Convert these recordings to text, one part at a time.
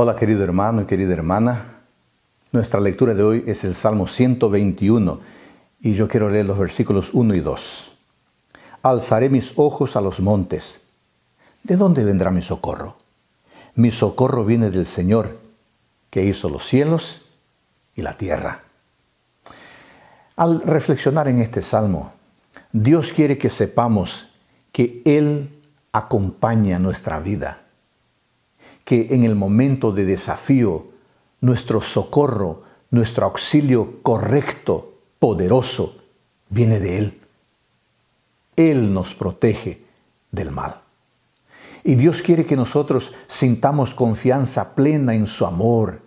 Hola querido hermano y querida hermana. Nuestra lectura de hoy es el Salmo 121 y yo quiero leer los versículos 1 y 2. Alzaré mis ojos a los montes. ¿De dónde vendrá mi socorro? Mi socorro viene del Señor, que hizo los cielos y la tierra. Al reflexionar en este salmo, Dios quiere que sepamos que Él acompaña nuestra vida que en el momento de desafío, nuestro socorro, nuestro auxilio correcto, poderoso, viene de Él. Él nos protege del mal. Y Dios quiere que nosotros sintamos confianza plena en su amor,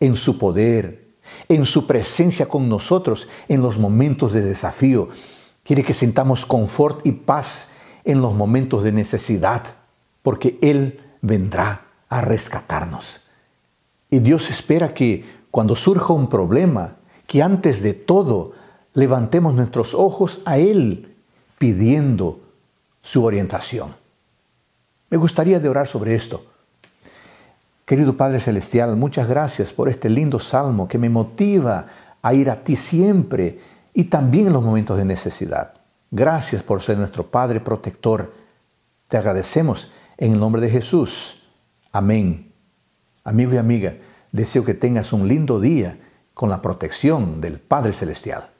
en su poder, en su presencia con nosotros en los momentos de desafío. Quiere que sintamos confort y paz en los momentos de necesidad, porque Él vendrá a rescatarnos. Y Dios espera que cuando surja un problema, que antes de todo levantemos nuestros ojos a Él pidiendo su orientación. Me gustaría de orar sobre esto. Querido Padre Celestial, muchas gracias por este lindo salmo que me motiva a ir a ti siempre y también en los momentos de necesidad. Gracias por ser nuestro Padre protector. Te agradecemos en el nombre de Jesús. Amén. Amigo y amiga, deseo que tengas un lindo día con la protección del Padre Celestial.